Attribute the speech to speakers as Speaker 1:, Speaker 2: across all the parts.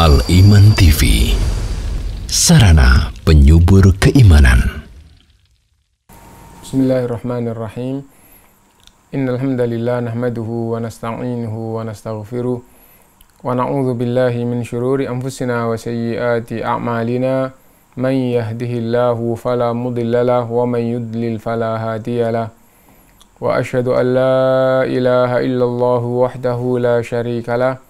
Speaker 1: Al Iman TV Sarana penyubur keimanan Bismillahirrahmanirrahim Innal nahmaduhu wa nasta'inuhu wa nastaghfiruh wa na'udhu billahi min syururi anfusina wa sayyiati a'malina man yahdihillahu falamudillalah wa man yudlil falahadiyalah wa ashadu an la ilaha illallahu wahdahu la sharika lah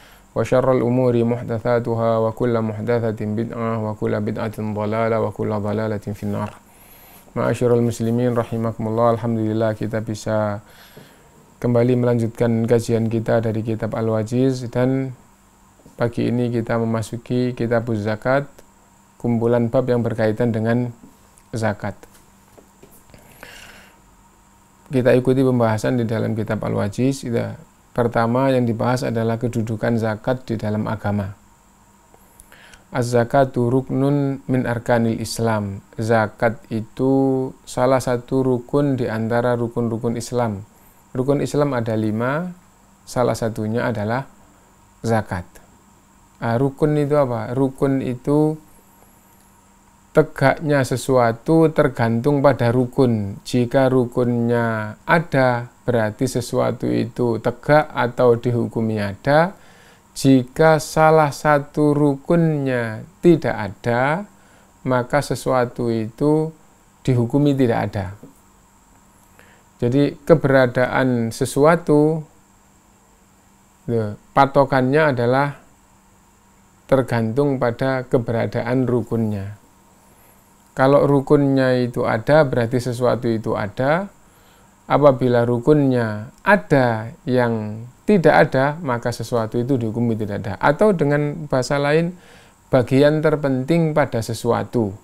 Speaker 1: وشر الأمور محدثاتها وكل محدثة بدعة وكل بدعة ضلالة وكل ضلالة في النار المسلمين رحمكم الله الحمد لله kita bisa kembali melanjutkan kajian kita dari kitab Al-Wajiz dan pagi ini kita memasuki kitab zakat kumpulan bab yang berkaitan dengan zakat kita ikuti pembahasan di dalam kitab Al-Wajiz Pertama yang dibahas adalah kedudukan zakat di dalam agama. Az-zakatu ruknun min arkanil Islam. Zakat itu salah satu rukun di antara rukun-rukun Islam. Rukun Islam ada lima, salah satunya adalah zakat. Nah, rukun itu apa? Rukun itu tegaknya sesuatu tergantung pada rukun. Jika rukunnya ada, berarti sesuatu itu tegak atau dihukumi ada. Jika salah satu rukunnya tidak ada, maka sesuatu itu dihukumi tidak ada. Jadi keberadaan sesuatu ya, patokannya adalah tergantung pada keberadaan rukunnya. Kalau rukunnya itu ada, berarti sesuatu itu ada apabila rukunnya ada yang tidak ada, maka sesuatu itu dihukumi tidak ada. Atau dengan bahasa lain, bagian terpenting pada sesuatu.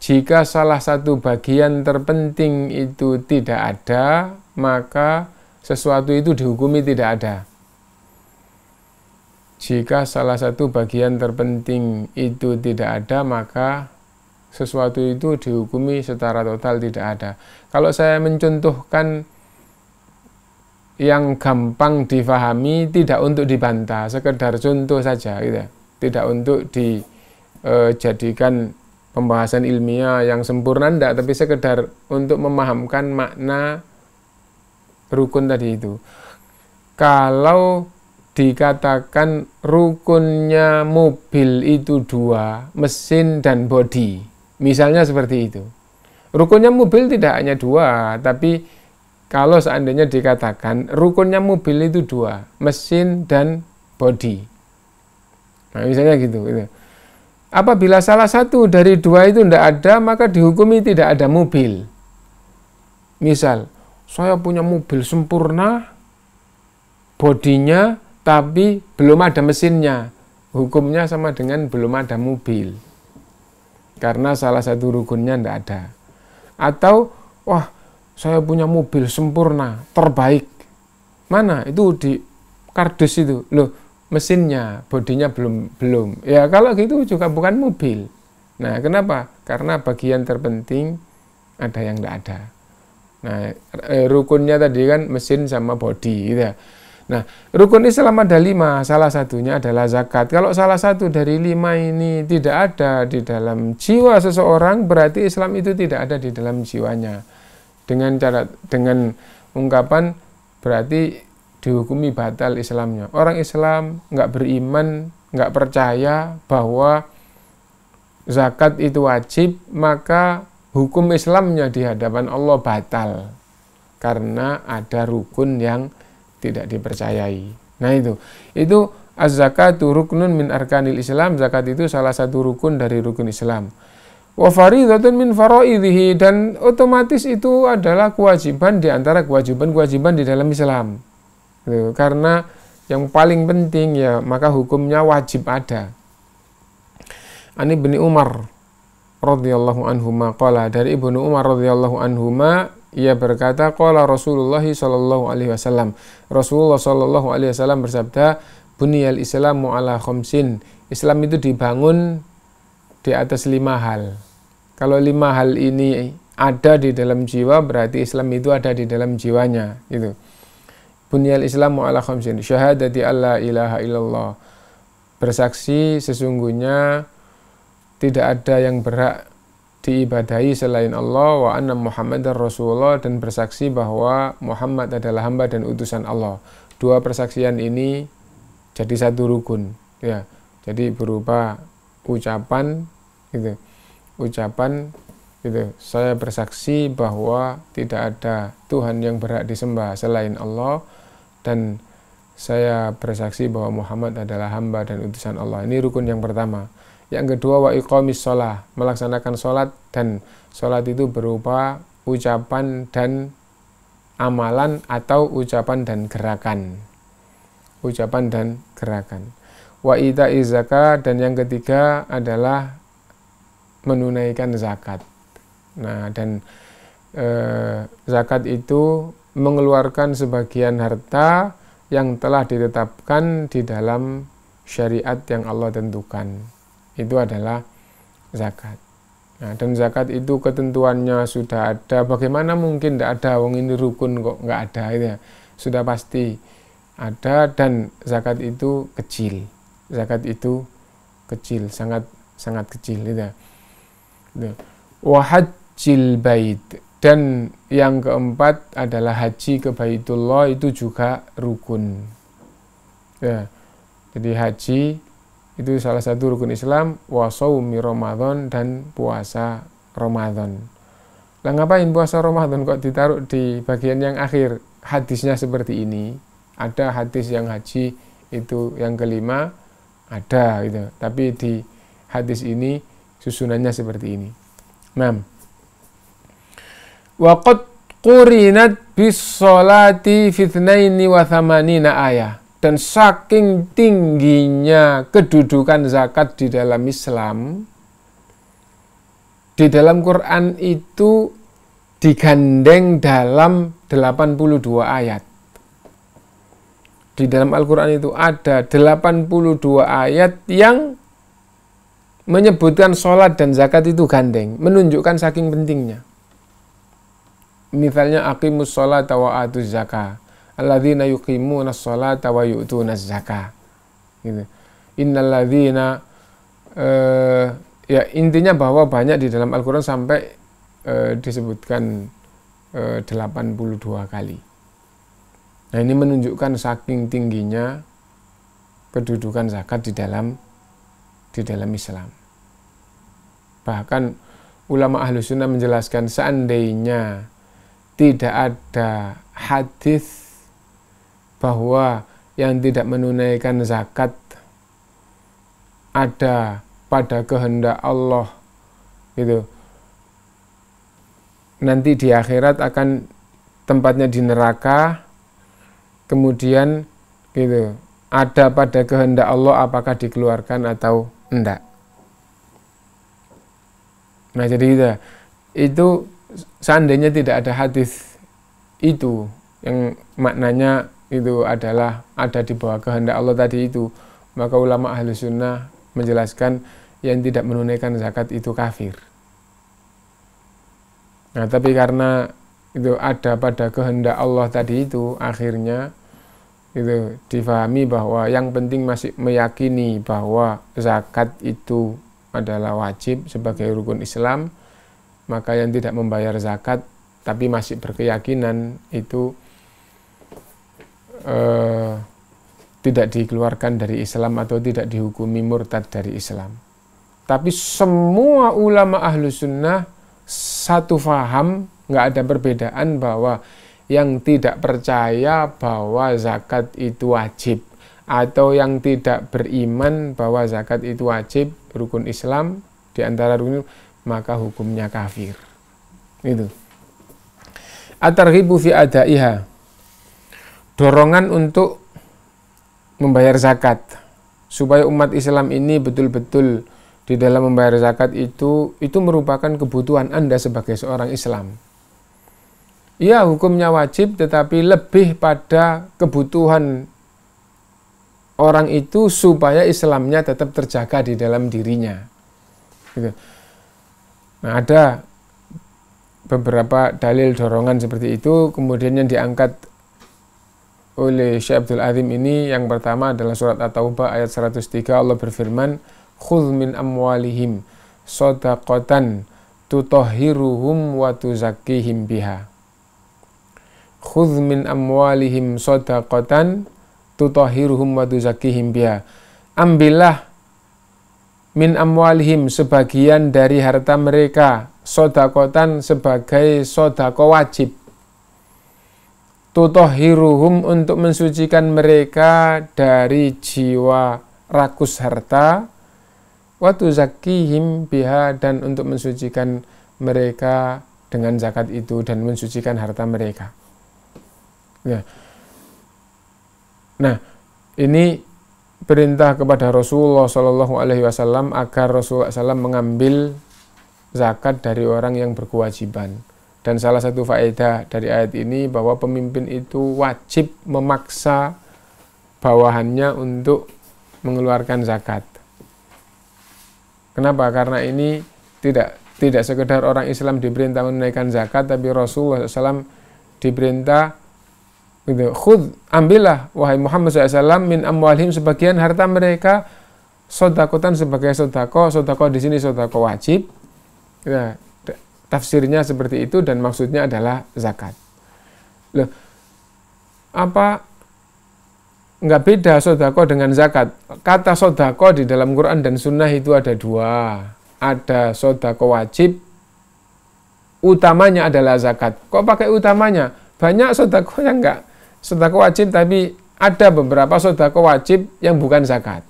Speaker 1: Jika salah satu bagian terpenting itu tidak ada, maka sesuatu itu dihukumi tidak ada. Jika salah satu bagian terpenting itu tidak ada, maka sesuatu itu dihukumi secara total tidak ada. Kalau saya mencontohkan yang gampang difahami tidak untuk dibantah, sekedar contoh saja gitu. Tidak untuk dijadikan e, pembahasan ilmiah yang sempurna tidak, tapi sekedar untuk memahamkan makna rukun tadi itu. Kalau dikatakan rukunnya mobil itu dua, mesin dan bodi Misalnya seperti itu. Rukunnya mobil tidak hanya dua, tapi kalau seandainya dikatakan rukunnya mobil itu dua, mesin dan body. Nah, misalnya gitu. gitu. Apabila salah satu dari dua itu tidak ada, maka dihukumi tidak ada mobil. Misal, saya punya mobil sempurna, bodinya, tapi belum ada mesinnya. Hukumnya sama dengan belum ada mobil karena salah satu rukunnya tidak ada. Atau, wah, saya punya mobil sempurna, terbaik. Mana? Itu di kardus itu. Loh, mesinnya, bodinya belum belum. Ya, kalau gitu juga bukan mobil. Nah, kenapa? Karena bagian terpenting ada yang tidak ada. Nah, eh, rukunnya tadi kan mesin sama bodi gitu ya. Nah, rukun Islam ada lima, salah satunya adalah zakat. Kalau salah satu dari lima ini tidak ada di dalam jiwa seseorang, berarti Islam itu tidak ada di dalam jiwanya. Dengan cara dengan ungkapan berarti dihukumi batal Islamnya. Orang Islam nggak beriman, nggak percaya bahwa zakat itu wajib, maka hukum Islamnya di hadapan Allah batal karena ada rukun yang tidak dipercayai. Nah itu, itu az-zakatu ruknun min arkanil Islam, zakat itu salah satu rukun dari rukun Islam. Wa faridatun min faraidihi dan otomatis itu adalah kewajiban di antara kewajiban-kewajiban di dalam Islam. Gitu. Karena yang paling penting ya maka hukumnya wajib ada. Ani bin Umar radhiyallahu anhu maqala dari Ibnu Umar radhiyallahu anhu ia berkata, "Qala Rasulullah sallallahu alaihi wasallam." Rasulullah sallallahu alaihi wasallam bersabda, "Buniyal Islamu ala khamsin." Islam itu dibangun di atas lima hal. Kalau lima hal ini ada di dalam jiwa, berarti Islam itu ada di dalam jiwanya, gitu. Bunyal Islamu ala khamsin, syahadati alla ilaha illallah. Bersaksi sesungguhnya tidak ada yang berhak diibadahi selain Allah wa anna Muhammadar Rasulullah dan bersaksi bahwa Muhammad adalah hamba dan utusan Allah. Dua persaksian ini jadi satu rukun ya. Jadi berupa ucapan gitu. Ucapan gitu. Saya bersaksi bahwa tidak ada Tuhan yang berhak disembah selain Allah dan saya bersaksi bahwa Muhammad adalah hamba dan utusan Allah. Ini rukun yang pertama. Yang kedua wa iqamis sholat, melaksanakan sholat dan sholat itu berupa ucapan dan amalan atau ucapan dan gerakan. Ucapan dan gerakan. Wa ita zakat dan yang ketiga adalah menunaikan zakat. Nah, dan e, zakat itu mengeluarkan sebagian harta yang telah ditetapkan di dalam syariat yang Allah tentukan itu adalah zakat. Nah, dan zakat itu ketentuannya sudah ada. Bagaimana mungkin tidak ada wong ini rukun kok nggak ada ya. Sudah pasti ada dan zakat itu kecil. Zakat itu kecil, sangat sangat kecil itu ya. Wahajil bait dan yang keempat adalah haji ke Baitullah itu juga rukun. Ya. Jadi haji itu salah satu rukun Islam wasaumi Ramadan dan puasa Ramadan. Lah ngapain puasa Ramadan kok ditaruh di bagian yang akhir? Hadisnya seperti ini. Ada hadis yang haji itu yang kelima ada gitu. Tapi di hadis ini susunannya seperti ini. Nah. Waqad qurinat bis salati fi 82 ayat dan saking tingginya kedudukan zakat di dalam Islam, di dalam Quran itu digandeng dalam 82 ayat. Di dalam Al-Quran itu ada 82 ayat yang menyebutkan sholat dan zakat itu gandeng, menunjukkan saking pentingnya. Misalnya, akimus sholat wa zakat alladzina yuqimuna sholata wa yu'tuna zakah. Gitu. Innalladzina uh, ya intinya bahwa banyak di dalam Al-Qur'an sampai uh, disebutkan eh, uh, 82 kali. Nah, ini menunjukkan saking tingginya kedudukan zakat di dalam di dalam Islam. Bahkan ulama ahlu sunnah menjelaskan seandainya tidak ada hadis bahwa yang tidak menunaikan zakat ada pada kehendak Allah gitu nanti di akhirat akan tempatnya di neraka kemudian gitu ada pada kehendak Allah apakah dikeluarkan atau enggak nah jadi gitu. itu seandainya tidak ada hadis itu yang maknanya itu adalah ada di bawah kehendak Allah tadi itu maka ulama ahli sunnah menjelaskan yang tidak menunaikan zakat itu kafir nah tapi karena itu ada pada kehendak Allah tadi itu akhirnya itu difahami bahwa yang penting masih meyakini bahwa zakat itu adalah wajib sebagai rukun Islam maka yang tidak membayar zakat tapi masih berkeyakinan itu Eh, tidak dikeluarkan dari Islam atau tidak dihukumi murtad dari Islam. Tapi semua ulama ahlu sunnah satu faham, nggak ada perbedaan bahwa yang tidak percaya bahwa zakat itu wajib atau yang tidak beriman bahwa zakat itu wajib rukun Islam di antara rukun maka hukumnya kafir. Itu. Atarghibu fi adaiha dorongan untuk membayar zakat supaya umat Islam ini betul-betul di dalam membayar zakat itu itu merupakan kebutuhan Anda sebagai seorang Islam. Iya, hukumnya wajib tetapi lebih pada kebutuhan orang itu supaya Islamnya tetap terjaga di dalam dirinya. Gitu. Nah, ada beberapa dalil dorongan seperti itu kemudian yang diangkat oleh Syekh Abdul Azim ini yang pertama adalah surat At-Taubah ayat 103 Allah berfirman khudh min amwalihim sadaqatan tutahhiruhum wa tuzakkihim biha khudh min amwalihim sadaqatan tutahhiruhum wa tuzakkihim biha ambillah min amwalihim sebagian dari harta mereka sodakotan sebagai sodako wajib tutohiruhum untuk mensucikan mereka dari jiwa rakus harta watu zakihim biha dan untuk mensucikan mereka dengan zakat itu dan mensucikan harta mereka. Nah, nah ini perintah kepada Rasulullah Shallallahu Alaihi Wasallam agar Rasulullah SAW mengambil zakat dari orang yang berkewajiban. Dan salah satu faedah dari ayat ini bahwa pemimpin itu wajib memaksa bawahannya untuk mengeluarkan zakat. Kenapa? Karena ini tidak tidak sekedar orang Islam diperintah menunaikan zakat, tapi Rasulullah SAW diperintah gitu, khud ambillah wahai Muhammad SAW min amwalhim sebagian harta mereka sodakotan sebagai sodako, sodako di sini sodako wajib, ya, tafsirnya seperti itu dan maksudnya adalah zakat. Loh, apa nggak beda sodako dengan zakat? Kata sodako di dalam Quran dan Sunnah itu ada dua. Ada sodako wajib, utamanya adalah zakat. Kok pakai utamanya? Banyak sodako yang nggak sodako wajib, tapi ada beberapa sodako wajib yang bukan zakat.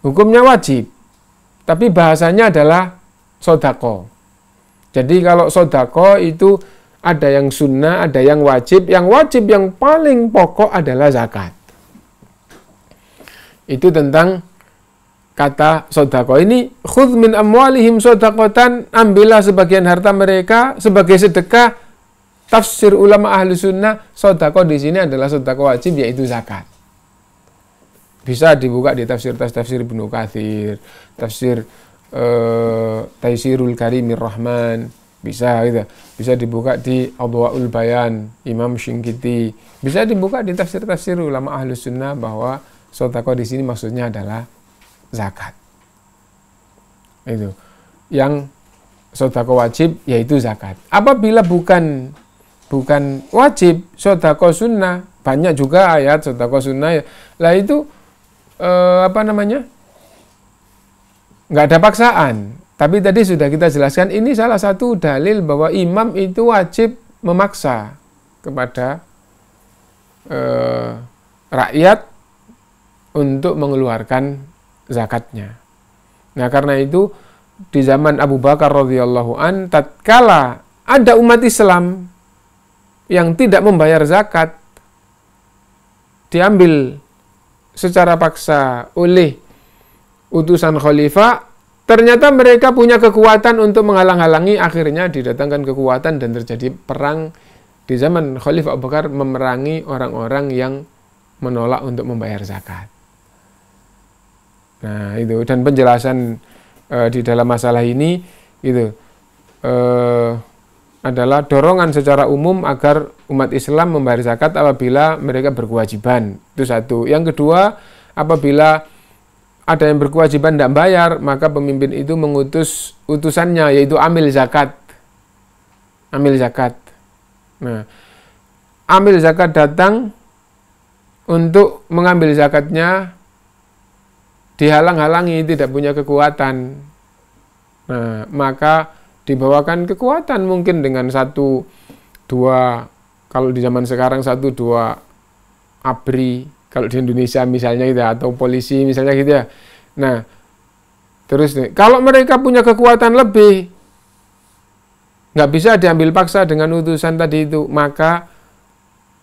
Speaker 1: Hukumnya wajib, tapi bahasanya adalah sodako. Jadi kalau sodako itu ada yang sunnah, ada yang wajib. Yang wajib yang paling pokok adalah zakat. Itu tentang kata sodako ini khudh min amwalihim sodakotan ambillah sebagian harta mereka sebagai sedekah tafsir ulama ahli sunnah sodako di sini adalah sodako wajib yaitu zakat bisa dibuka di tafsir tafsir Ibnu Kathir tafsir Eh, Taisirul Karimir Rahman bisa gitu. Bisa dibuka di Adwaul Bayan Imam Syingkiti. Bisa dibuka di tafsir-tafsir ulama ahlu sunnah bahwa sotako di sini maksudnya adalah zakat. Itu. Yang sotako wajib yaitu zakat. Apabila bukan bukan wajib sotako sunnah banyak juga ayat sotako sunnah lah itu eh, apa namanya nggak ada paksaan. Tapi tadi sudah kita jelaskan ini salah satu dalil bahwa imam itu wajib memaksa kepada eh, rakyat untuk mengeluarkan zakatnya. Nah karena itu di zaman Abu Bakar radhiyallahu an tatkala ada umat Islam yang tidak membayar zakat diambil secara paksa oleh utusan khalifah, ternyata mereka punya kekuatan untuk menghalang-halangi, akhirnya didatangkan kekuatan dan terjadi perang di zaman Khalifah Abu Bakar memerangi orang-orang yang menolak untuk membayar zakat. Nah, itu dan penjelasan e, di dalam masalah ini itu e, adalah dorongan secara umum agar umat Islam membayar zakat apabila mereka berkewajiban. Itu satu. Yang kedua, apabila ada yang berkewajiban tidak bayar, maka pemimpin itu mengutus utusannya, yaitu ambil zakat. ambil zakat. Nah, ambil zakat datang untuk mengambil zakatnya, dihalang-halangi, tidak punya kekuatan. Nah, maka dibawakan kekuatan mungkin dengan satu, dua, kalau di zaman sekarang satu, dua abri, kalau di Indonesia misalnya gitu ya, atau polisi misalnya gitu ya. Nah, terus nih, kalau mereka punya kekuatan lebih, nggak bisa diambil paksa dengan utusan tadi itu, maka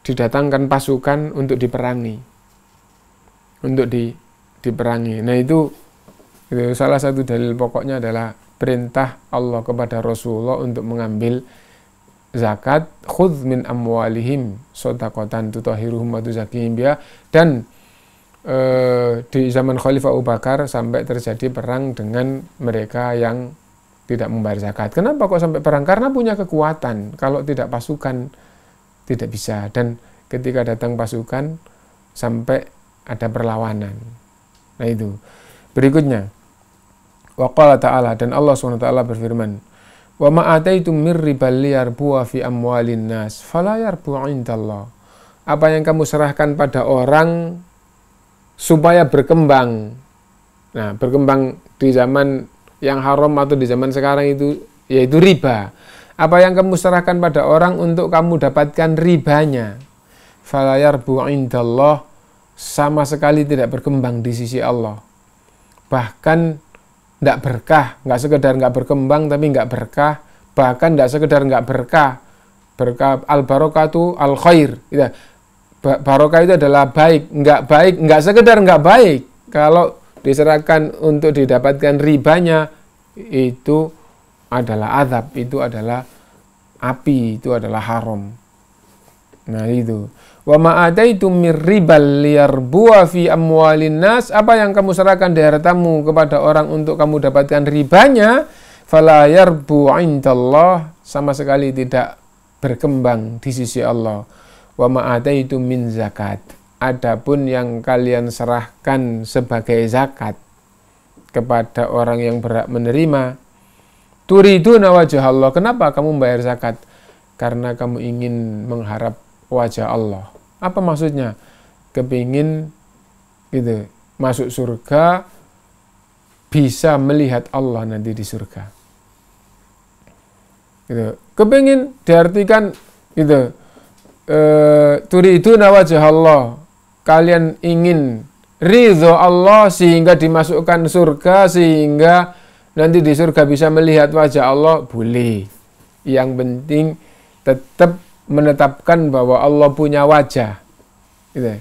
Speaker 1: didatangkan pasukan untuk diperangi, untuk di, diperangi. Nah itu, itu salah satu dalil pokoknya adalah perintah Allah kepada Rasulullah untuk mengambil zakat khudh min amwalihim sodakotan tutahiruhum wa tuzakihim biya dan e, di zaman Khalifah Abu Bakar sampai terjadi perang dengan mereka yang tidak membayar zakat. Kenapa kok sampai perang? Karena punya kekuatan. Kalau tidak pasukan tidak bisa dan ketika datang pasukan sampai ada perlawanan. Nah itu. Berikutnya waqala ta'ala dan Allah SWT berfirman Wa ma ataitum mir ribal liyarbu'a fi amwalin nas fala yarbu'a indallah. Apa yang kamu serahkan pada orang supaya berkembang. Nah, berkembang di zaman yang haram atau di zaman sekarang itu yaitu riba. Apa yang kamu serahkan pada orang untuk kamu dapatkan ribanya. Fala yarbu indallah sama sekali tidak berkembang di sisi Allah. Bahkan nggak berkah, nggak sekedar nggak berkembang tapi nggak berkah, bahkan nggak sekedar nggak berkah, berkah al barokah itu al khair, gitu. Iya. barokah itu adalah baik, nggak baik, nggak sekedar nggak baik, kalau diserahkan untuk didapatkan ribanya itu adalah azab, itu adalah api, itu adalah haram. Nah itu. Wa ma'ataitum itu miribal liar fi amwalin nas. Apa yang kamu serahkan di hartamu kepada orang untuk kamu dapatkan ribanya, falayar buain indallah sama sekali tidak berkembang di sisi Allah. Wa itu min zakat. Adapun yang kalian serahkan sebagai zakat kepada orang yang berhak menerima, itu nawajah Allah. Kenapa kamu membayar zakat? Karena kamu ingin mengharap wajah Allah. Apa maksudnya? Kepingin gitu masuk surga bisa melihat Allah nanti di surga. Gitu. Kepingin diartikan gitu. E, eh, turi itu wajah Allah. Kalian ingin ridho Allah sehingga dimasukkan surga sehingga nanti di surga bisa melihat wajah Allah boleh. Yang penting tetap menetapkan bahwa Allah punya wajah. Gitu.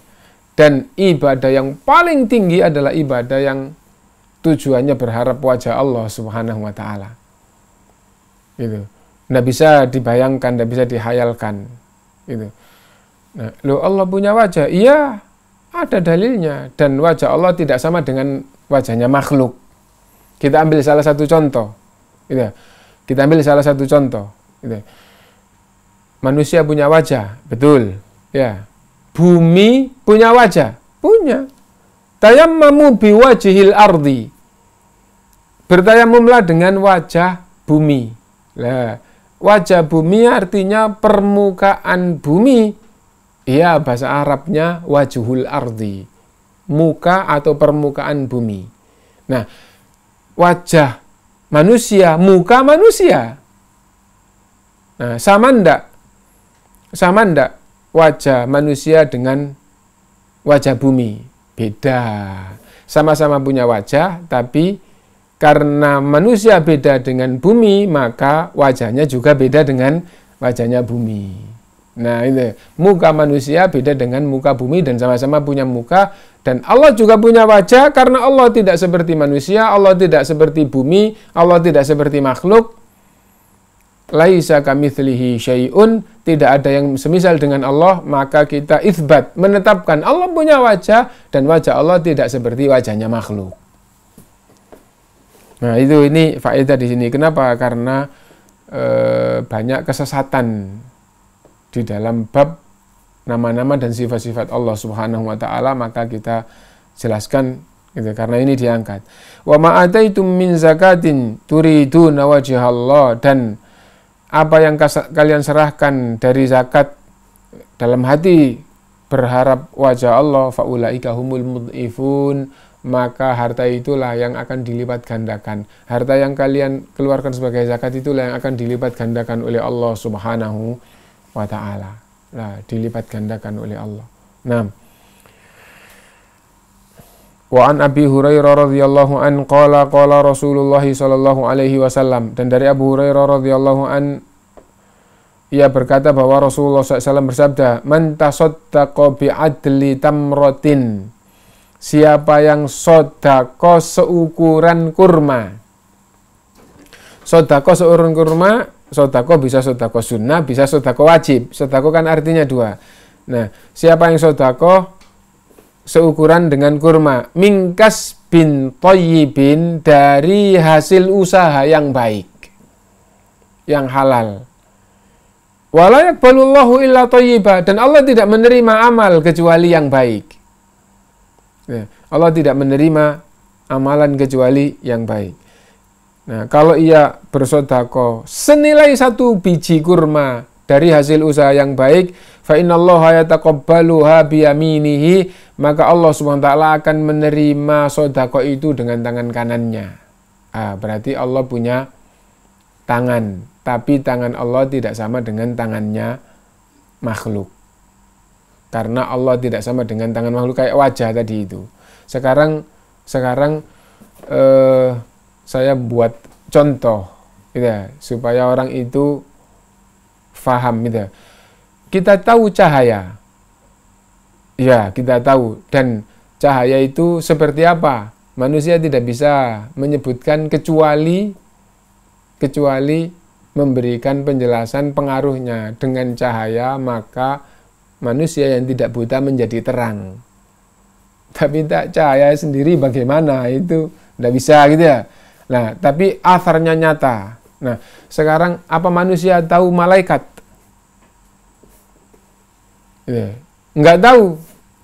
Speaker 1: Dan ibadah yang paling tinggi adalah ibadah yang tujuannya berharap wajah Allah Subhanahu wa taala. Gitu. Nggak bisa dibayangkan, nggak bisa dihayalkan. Gitu. Nah, lo Allah punya wajah? Iya, ada dalilnya. Dan wajah Allah tidak sama dengan wajahnya makhluk. Kita ambil salah satu contoh. Gitu. Kita ambil salah satu contoh. Gitu. Manusia punya wajah, betul. Ya. Bumi punya wajah, punya. Tayammamu biwajihil ardi. Bertayamumlah dengan wajah bumi. Lah, wajah bumi artinya permukaan bumi. Iya, bahasa Arabnya wajuhul ardi. Muka atau permukaan bumi. Nah, wajah manusia, muka manusia. Nah, sama ndak sama ndak wajah manusia dengan wajah bumi? Beda. Sama-sama punya wajah, tapi karena manusia beda dengan bumi, maka wajahnya juga beda dengan wajahnya bumi. Nah, itu muka manusia beda dengan muka bumi dan sama-sama punya muka dan Allah juga punya wajah karena Allah tidak seperti manusia, Allah tidak seperti bumi, Allah tidak seperti makhluk laisa kamitslihi syai'un, tidak ada yang semisal dengan Allah, maka kita isbat, menetapkan Allah punya wajah dan wajah Allah tidak seperti wajahnya makhluk. Nah, itu ini faedah di sini. Kenapa? Karena e, banyak kesesatan di dalam bab nama-nama dan sifat-sifat Allah Subhanahu wa taala, maka kita jelaskan gitu karena ini diangkat wa ma ataitum min zakatin turiduna Allah dan apa yang kalian serahkan dari zakat dalam hati berharap wajah Allah faulaika humul mudifun maka harta itulah yang akan dilipat gandakan harta yang kalian keluarkan sebagai zakat itulah yang akan dilipat gandakan oleh Allah Subhanahu wa taala nah dilipat gandakan oleh Allah nah Wa an Abi Hurairah radhiyallahu an qala qala Rasulullah sallallahu alaihi wasallam dan dari Abu Hurairah radhiyallahu an ia berkata bahwa Rasulullah SAW bersabda, "Man tasaddaqa adli tamratin." Siapa yang sodako seukuran kurma. Sodako seukuran kurma, sodako bisa sodako sunnah, bisa sodako wajib. Sodako kan artinya dua. Nah, siapa yang sodako seukuran dengan kurma. Mingkas bin toyibin dari hasil usaha yang baik, yang halal. Walayakbalullahu illa Dan Allah tidak menerima amal kecuali yang baik. Ya, Allah tidak menerima amalan kecuali yang baik. Nah, kalau ia bersodako senilai satu biji kurma dari hasil usaha yang baik fa innallaha yataqabbaluha biyaminihi maka Allah Subhanahu wa taala akan menerima sedekah itu dengan tangan kanannya. Ah, berarti Allah punya tangan, tapi tangan Allah tidak sama dengan tangannya makhluk. Karena Allah tidak sama dengan tangan makhluk kayak wajah tadi itu. Sekarang sekarang eh, saya buat contoh gitu ya, supaya orang itu faham gitu. Kita tahu cahaya. Ya, kita tahu dan cahaya itu seperti apa? Manusia tidak bisa menyebutkan kecuali kecuali memberikan penjelasan pengaruhnya dengan cahaya maka manusia yang tidak buta menjadi terang. Tapi tak cahaya sendiri bagaimana itu tidak bisa gitu ya. Nah, tapi asarnya nyata Nah, sekarang apa manusia tahu malaikat? Enggak iya. tahu.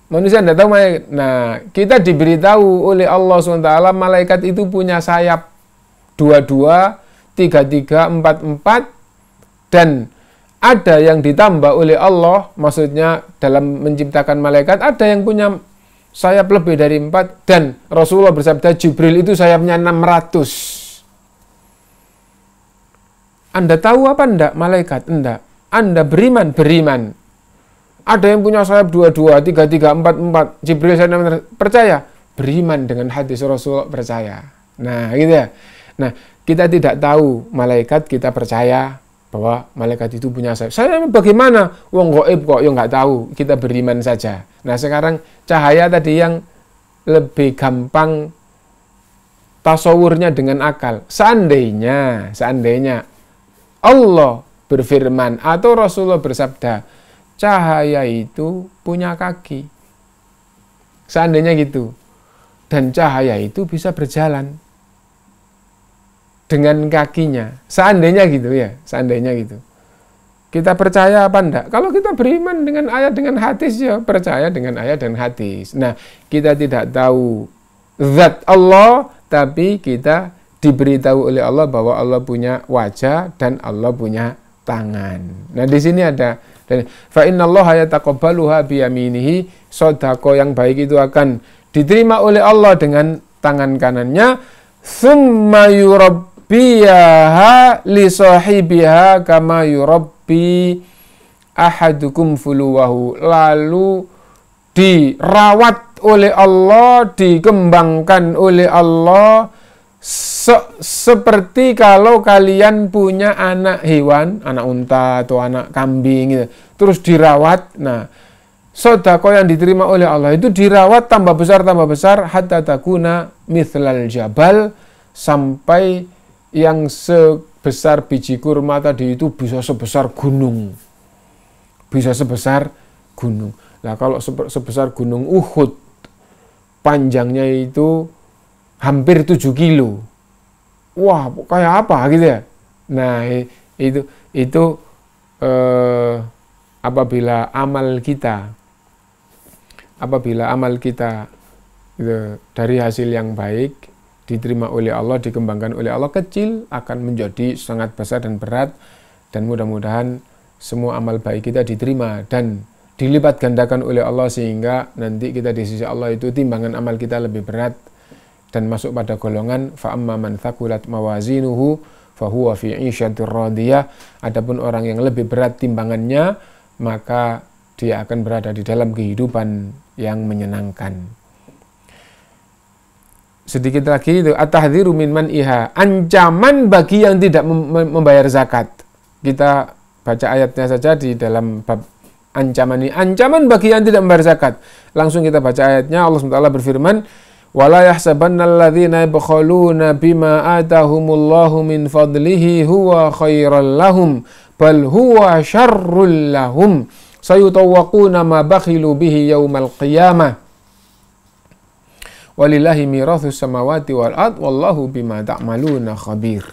Speaker 1: Manusia nggak tahu malaikat. Nah, kita diberitahu oleh Allah SWT, malaikat itu punya sayap. Dua-dua, tiga-tiga, empat-empat, dan ada yang ditambah oleh Allah, maksudnya dalam menciptakan malaikat, ada yang punya sayap lebih dari empat, dan Rasulullah bersabda, Jibril itu sayapnya 600. Anda tahu apa enggak? Malaikat? Enggak. Anda beriman? Beriman. Ada yang punya sayap tiga empat empat. Jibril saya percaya. Beriman dengan hadis Rasulullah percaya. Nah, gitu ya. Nah, kita tidak tahu malaikat kita percaya bahwa malaikat itu punya sayap. Saya bagaimana? Wong goib kok, yang nggak tahu. Kita beriman saja. Nah, sekarang cahaya tadi yang lebih gampang tasawurnya dengan akal. Seandainya, seandainya Allah berfirman atau Rasulullah bersabda, cahaya itu punya kaki. Seandainya gitu. Dan cahaya itu bisa berjalan dengan kakinya. Seandainya gitu ya, seandainya gitu. Kita percaya apa enggak? Kalau kita beriman dengan ayat dengan hadis ya percaya dengan ayat dan hadis. Nah, kita tidak tahu zat Allah tapi kita diberitahu oleh Allah bahwa Allah punya wajah dan Allah punya tangan. Nah, di sini ada dan fa innallaha yataqabbaluha biyaminihi, sedekah yang baik itu akan diterima oleh Allah dengan tangan kanannya, thumma yurabbiyaha li sahibiha kama yurabbi ahadukum fuluwahu. Lalu dirawat oleh Allah, dikembangkan oleh Allah, Se seperti kalau kalian punya anak hewan, anak unta atau anak kambing gitu, terus dirawat. Nah, sodako yang diterima oleh Allah itu dirawat tambah besar tambah besar hatta takuna mithlal jabal sampai yang sebesar biji kurma tadi itu bisa sebesar gunung. Bisa sebesar gunung. Nah, kalau sebesar gunung Uhud panjangnya itu hampir 7 kilo. Wah, kayak apa gitu ya. Nah, itu itu eh, apabila amal kita apabila amal kita gitu, dari hasil yang baik diterima oleh Allah, dikembangkan oleh Allah kecil akan menjadi sangat besar dan berat dan mudah-mudahan semua amal baik kita diterima dan dilipat gandakan oleh Allah sehingga nanti kita di sisi Allah itu timbangan amal kita lebih berat dan masuk pada golongan fa'amma man thakulat mawazinuhu fahuwa fi isyatir radiyah adapun orang yang lebih berat timbangannya maka dia akan berada di dalam kehidupan yang menyenangkan sedikit lagi itu at min man iha ancaman bagi yang tidak membayar zakat kita baca ayatnya saja di dalam bab ancaman ini ancaman bagi yang tidak membayar zakat langsung kita baca ayatnya Allah SWT berfirman ولا يحسبن الذين يبخلون بما آتاهم الله من فضله هو خيرا لهم بل هو شر لهم سيطوقون ما بخلوا به يوم القيامة ولله ميراث السماوات والأرض والله بما تعملون خبير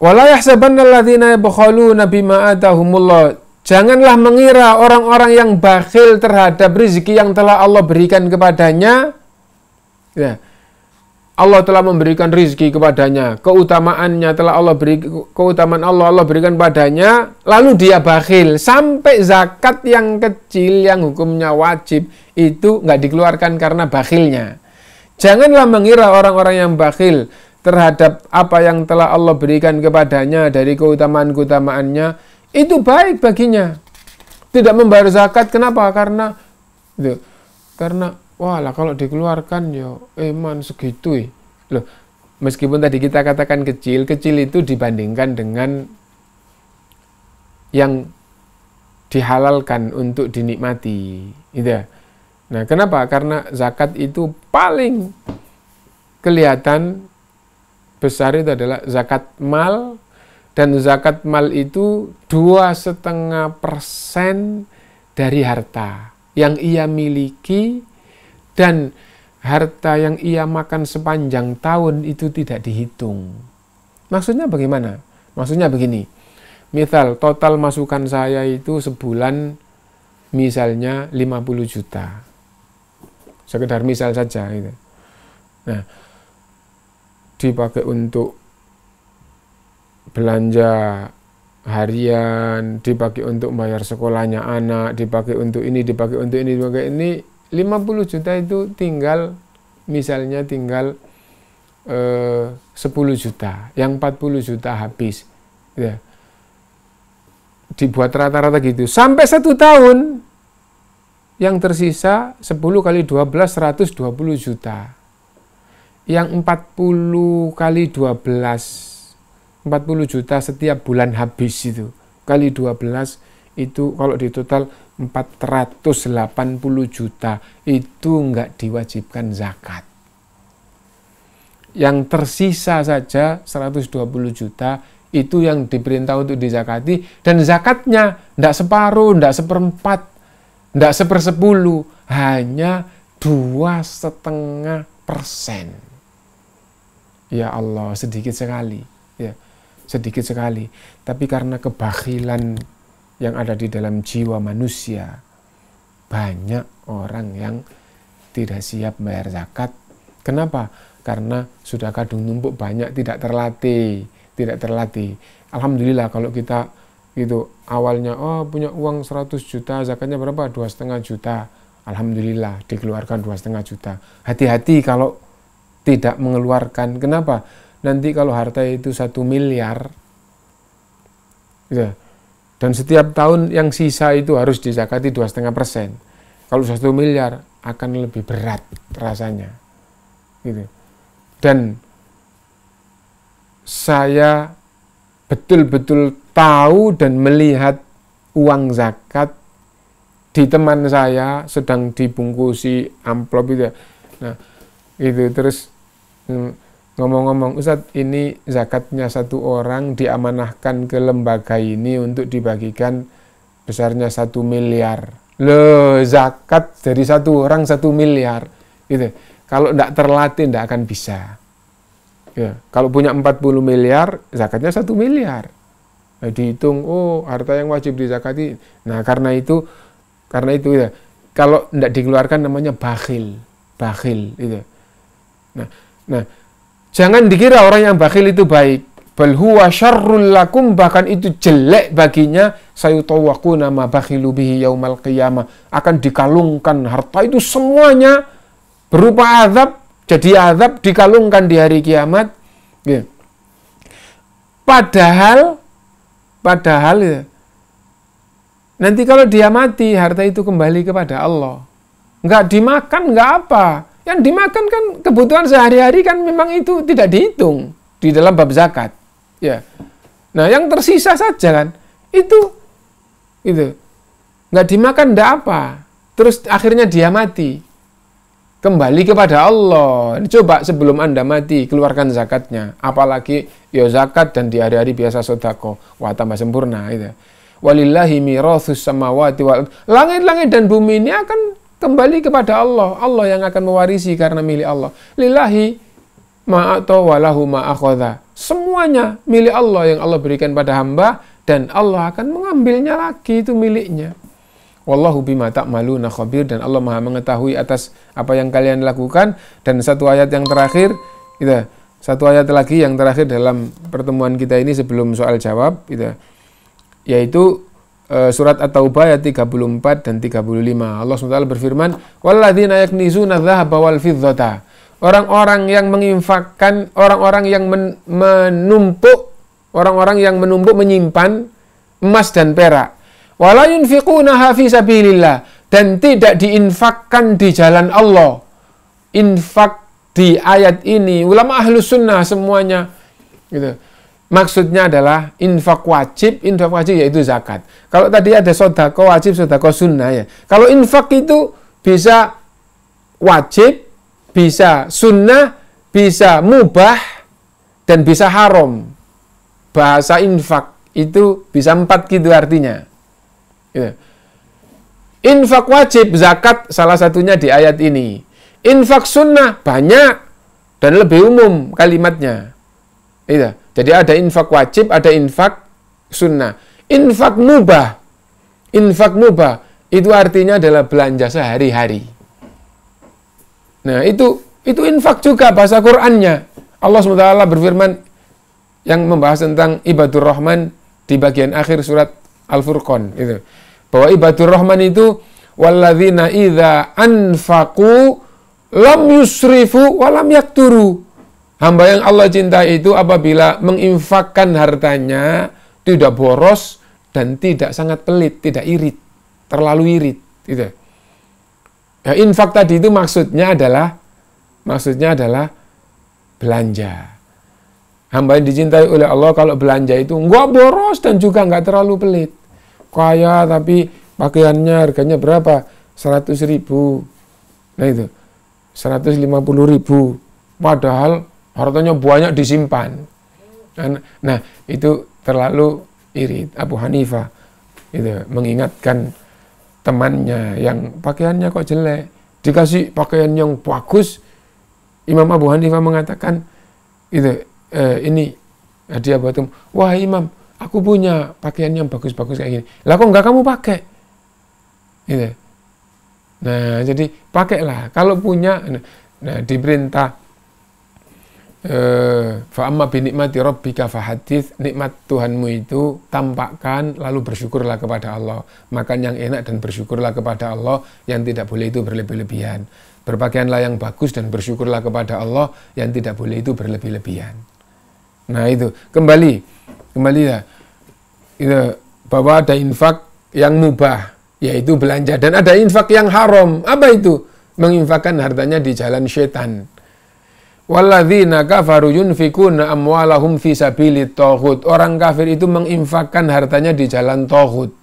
Speaker 1: ولا يحسبن الذين يبخلون بما آتاهم الله Janganlah mengira orang-orang yang bakhil terhadap rezeki yang telah Allah berikan kepadanya. Ya. Allah telah memberikan rezeki kepadanya, keutamaannya telah Allah beri, keutamaan Allah Allah berikan padanya, lalu dia bakhil sampai zakat yang kecil yang hukumnya wajib itu nggak dikeluarkan karena bakhilnya. Janganlah mengira orang-orang yang bakhil terhadap apa yang telah Allah berikan kepadanya dari keutamaan-keutamaannya, itu baik baginya. Tidak membayar zakat kenapa? Karena itu, karena wah kalau dikeluarkan yo ya, iman segitu. Ya. Loh, meskipun tadi kita katakan kecil, kecil itu dibandingkan dengan yang dihalalkan untuk dinikmati, itu ya. Nah, kenapa? Karena zakat itu paling kelihatan besar itu adalah zakat mal dan zakat mal itu dua setengah persen dari harta yang ia miliki dan harta yang ia makan sepanjang tahun itu tidak dihitung. Maksudnya bagaimana? Maksudnya begini, misal total masukan saya itu sebulan misalnya 50 juta. Sekedar misal saja. Gitu. Nah, dipakai untuk belanja harian, dipakai untuk bayar sekolahnya anak, dipakai untuk ini, dipakai untuk ini, dipakai ini, 50 juta itu tinggal, misalnya tinggal eh, 10 juta, yang 40 juta habis. Ya. Dibuat rata-rata gitu. Sampai satu tahun, yang tersisa 10 kali 12, 120 juta. Yang 40 kali 12, 40 juta setiap bulan habis itu kali 12 itu kalau di total 480 juta itu enggak diwajibkan zakat. Yang tersisa saja 120 juta itu yang diperintah untuk dizakati dan zakatnya enggak separuh, enggak seperempat, enggak sepersepuluh, hanya dua setengah persen. Ya Allah, sedikit sekali sedikit sekali. Tapi karena kebakilan yang ada di dalam jiwa manusia, banyak orang yang tidak siap membayar zakat. Kenapa? Karena sudah kadung numpuk banyak, tidak terlatih, tidak terlatih. Alhamdulillah kalau kita itu awalnya oh punya uang 100 juta zakatnya berapa dua setengah juta alhamdulillah dikeluarkan dua setengah juta hati-hati kalau tidak mengeluarkan kenapa nanti kalau harta itu satu miliar ya, dan setiap tahun yang sisa itu harus dizakati dua setengah persen kalau satu miliar akan lebih berat rasanya gitu dan saya betul-betul tahu dan melihat uang zakat di teman saya sedang dibungkusi amplop itu ya. nah itu terus hmm, Ngomong-ngomong, Ustadz, ini zakatnya satu orang diamanahkan ke lembaga ini untuk dibagikan besarnya satu miliar. Loh, zakat dari satu orang satu miliar. Gitu. Kalau tidak terlatih, tidak akan bisa. Ya. Kalau punya 40 miliar, zakatnya satu miliar. Nah, dihitung, oh harta yang wajib dizakati. Nah, karena itu, karena itu ya, kalau tidak dikeluarkan namanya bakhil, bakhil. Gitu. Nah, nah Jangan dikira orang yang bakhil itu baik. Bal huwa syarrul lakum bahkan itu jelek baginya Sayutawaku nama bakhilu bihi yaumal qiyamah akan dikalungkan harta itu semuanya berupa azab jadi azab dikalungkan di hari kiamat ya. padahal padahal ya, nanti kalau dia mati harta itu kembali kepada Allah Enggak dimakan enggak apa Kan dimakan kan kebutuhan sehari-hari kan memang itu tidak dihitung di dalam bab zakat. Ya. Nah, yang tersisa saja kan itu itu nggak dimakan ndak apa. Terus akhirnya dia mati. Kembali kepada Allah. Coba sebelum Anda mati, keluarkan zakatnya. Apalagi ya zakat dan di hari-hari biasa sodako. Wah, tambah sempurna. Itu walillahi mirathus samawati wal langit-langit dan bumi ini akan Kembali kepada Allah. Allah yang akan mewarisi karena milik Allah. Lillahi ma'ato walahu ma'akhodha. Semuanya milik Allah yang Allah berikan pada hamba dan Allah akan mengambilnya lagi itu miliknya. Wallahu bima ta'maluna khabir dan Allah Maha mengetahui atas apa yang kalian lakukan dan satu ayat yang terakhir itu satu ayat lagi yang terakhir dalam pertemuan kita ini sebelum soal jawab itu yaitu Eh, surat At-Taubah ayat 34 dan 35. Allah SWT berfirman, "Walladzina yaknizuna dzahaba wal fidzata." Orang-orang yang menginfakkan, orang-orang yang men menumpuk, orang-orang yang menumpuk menyimpan emas dan perak. Wala yunfiqunaha fi sabilillah dan tidak diinfakkan di jalan Allah. Infak di ayat ini ulama ahlus sunnah semuanya gitu Maksudnya adalah infak wajib, infak wajib yaitu zakat. Kalau tadi ada sodako wajib, sodako sunnah ya. Kalau infak itu bisa wajib, bisa sunnah, bisa mubah, dan bisa haram. Bahasa infak itu bisa empat gitu artinya. Ya. Infak wajib, zakat salah satunya di ayat ini. Infak sunnah banyak dan lebih umum kalimatnya. Itu iya. Jadi ada infak wajib, ada infak sunnah. Infak mubah. Infak mubah itu artinya adalah belanja sehari-hari. Nah, itu itu infak juga bahasa Qur'annya. Allah SWT berfirman yang membahas tentang ibadur rahman di bagian akhir surat Al-Furqan itu. Bahwa ibadur rahman itu walladzina idza anfaqu lam yusrifu walam yakturu. Hamba yang Allah cintai itu apabila menginfakkan hartanya tidak boros dan tidak sangat pelit, tidak irit, terlalu irit. Gitu. Ya, infak tadi itu maksudnya adalah maksudnya adalah belanja. Hamba yang dicintai oleh Allah kalau belanja itu nggak boros dan juga nggak terlalu pelit. Kaya tapi pakaiannya harganya berapa? 100 ribu. Nah itu, 150 ribu. Padahal hartanya banyak disimpan. Nah, itu terlalu irit. Abu Hanifah itu mengingatkan temannya yang pakaiannya kok jelek. Dikasih pakaian yang bagus, Imam Abu Hanifah mengatakan, itu e, eh, ini dia buat Wah Imam, aku punya pakaian yang bagus-bagus kayak gini. Lah kok nggak kamu pakai? Gitu. Nah, jadi pakailah. Kalau punya, nah, nah diperintah Eh, fa amma binikmati rabbika fahadith, nikmat Tuhanmu itu tampakkan lalu bersyukurlah kepada Allah. Makan yang enak dan bersyukurlah kepada Allah, yang tidak boleh itu berlebih-lebihan. Berpakaianlah yang bagus dan bersyukurlah kepada Allah, yang tidak boleh itu berlebih-lebihan. Nah itu, kembali, kembali ya, itu, bahwa ada infak yang mubah, yaitu belanja. Dan ada infak yang haram, apa itu? Menginfakkan hartanya di jalan setan Walladzina kafaru yunfikuna amwalahum fi sabili tohut. Orang kafir itu menginfakkan hartanya di jalan tohut.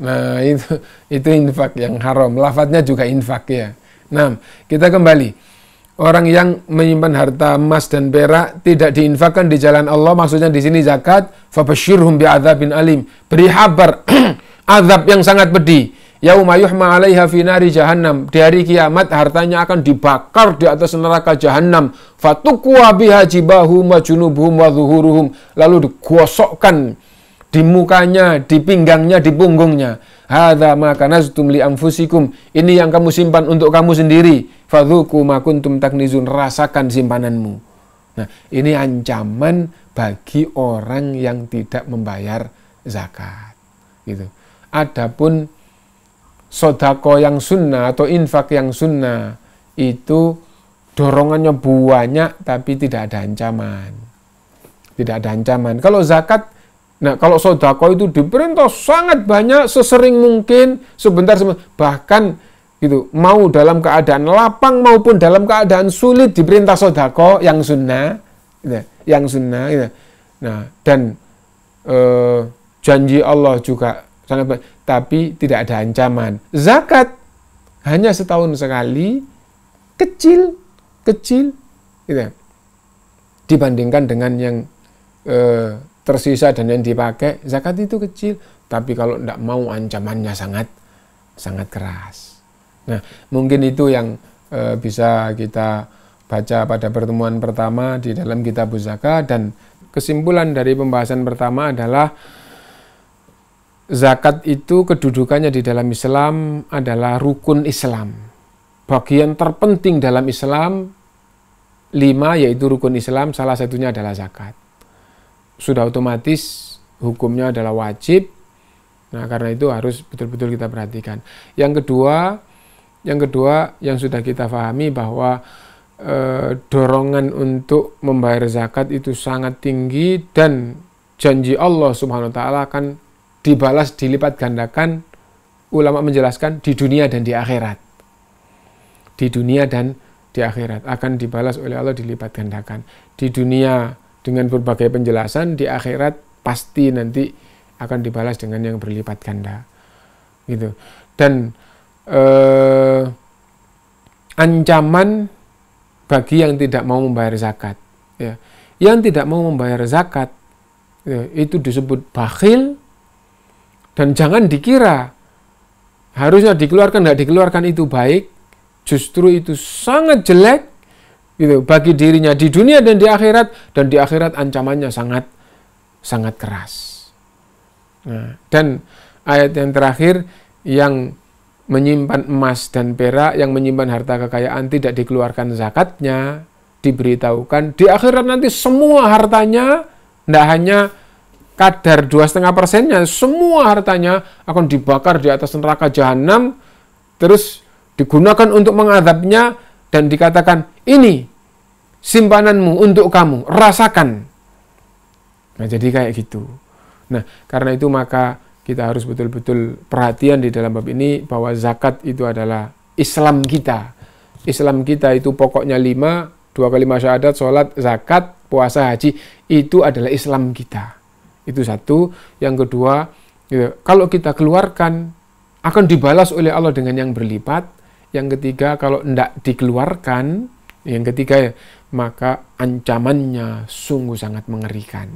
Speaker 1: Nah, itu itu infak yang haram. Lafadznya juga infak ya. Nah, kita kembali. Orang yang menyimpan harta emas dan perak tidak diinfakkan di jalan Allah, maksudnya di sini zakat, fabashirhum bi'adzabin alim. Beri habar azab yang sangat pedih. Yauma yuhma 'alaiha fi nari jahannam. Di hari kiamat hartanya akan dibakar di atas neraka jahannam. Fatuqwa biha jibahum wa junubuhum wa zuhuruhum. Lalu digosokkan di mukanya, di pinggangnya, di punggungnya. Hadza ma kanaztum li anfusikum. Ini yang kamu simpan untuk kamu sendiri. Fadzuku ma kuntum taknizun. Rasakan simpananmu. Nah, ini ancaman bagi orang yang tidak membayar zakat. Gitu. Adapun sodako yang sunnah atau infak yang sunnah itu dorongannya banyak tapi tidak ada ancaman. Tidak ada ancaman. Kalau zakat, nah kalau sodako itu diperintah sangat banyak sesering mungkin sebentar sebentar bahkan gitu mau dalam keadaan lapang maupun dalam keadaan sulit diperintah sodako yang sunnah gitu, yang sunnah gitu. nah dan eh, janji Allah juga sangat banyak tapi tidak ada ancaman. Zakat hanya setahun sekali, kecil, kecil, gitu. dibandingkan dengan yang e, tersisa dan yang dipakai. Zakat itu kecil, tapi kalau tidak mau ancamannya sangat, sangat keras. Nah, mungkin itu yang e, bisa kita baca pada pertemuan pertama di dalam kitab zakat dan kesimpulan dari pembahasan pertama adalah zakat itu kedudukannya di dalam Islam adalah rukun Islam. Bagian terpenting dalam Islam lima yaitu rukun Islam salah satunya adalah zakat. Sudah otomatis hukumnya adalah wajib. Nah, karena itu harus betul-betul kita perhatikan. Yang kedua, yang kedua yang sudah kita pahami bahwa e, dorongan untuk membayar zakat itu sangat tinggi dan janji Allah Subhanahu wa taala akan dibalas dilipat gandakan ulama menjelaskan di dunia dan di akhirat di dunia dan di akhirat akan dibalas oleh Allah dilipat gandakan di dunia dengan berbagai penjelasan di akhirat pasti nanti akan dibalas dengan yang berlipat ganda gitu dan eh, ancaman bagi yang tidak mau membayar zakat ya yang tidak mau membayar zakat ya, itu disebut bakhil dan jangan dikira harusnya dikeluarkan tidak dikeluarkan itu baik, justru itu sangat jelek gitu bagi dirinya di dunia dan di akhirat dan di akhirat ancamannya sangat sangat keras. Nah, dan ayat yang terakhir yang menyimpan emas dan perak, yang menyimpan harta kekayaan tidak dikeluarkan zakatnya, diberitahukan di akhirat nanti semua hartanya tidak hanya kadar dua setengah persennya semua hartanya akan dibakar di atas neraka jahanam terus digunakan untuk mengadabnya dan dikatakan ini simpananmu untuk kamu rasakan nah jadi kayak gitu nah karena itu maka kita harus betul-betul perhatian di dalam bab ini bahwa zakat itu adalah Islam kita Islam kita itu pokoknya lima dua kali syahadat, sholat, zakat, puasa, haji itu adalah Islam kita. Itu satu. Yang kedua, ya, kalau kita keluarkan akan dibalas oleh Allah dengan yang berlipat. Yang ketiga, kalau tidak dikeluarkan, yang ketiga ya, maka ancamannya sungguh sangat mengerikan.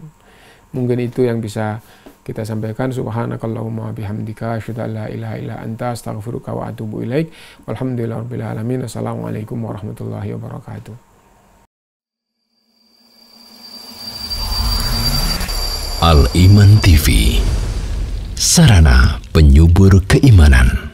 Speaker 1: Mungkin itu yang bisa kita sampaikan subhanakallahumma bihamdika asyhadu la ilaha illa anta astaghfiruka wa atubu ilaik. Walhamdulillahirabbil alamin. Assalamualaikum warahmatullahi wabarakatuh. Al Iman TV, sarana penyubur keimanan.